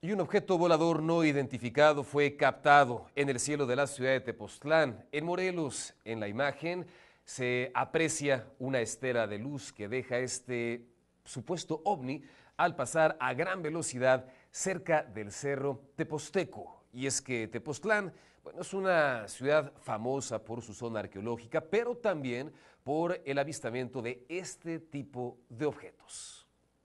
Y un objeto volador no identificado fue captado en el cielo de la ciudad de Tepoztlán, en Morelos. En la imagen se aprecia una estela de luz que deja este supuesto ovni al pasar a gran velocidad cerca del cerro Teposteco. Y es que Tepoztlán bueno, es una ciudad famosa por su zona arqueológica, pero también por el avistamiento de este tipo de objetos.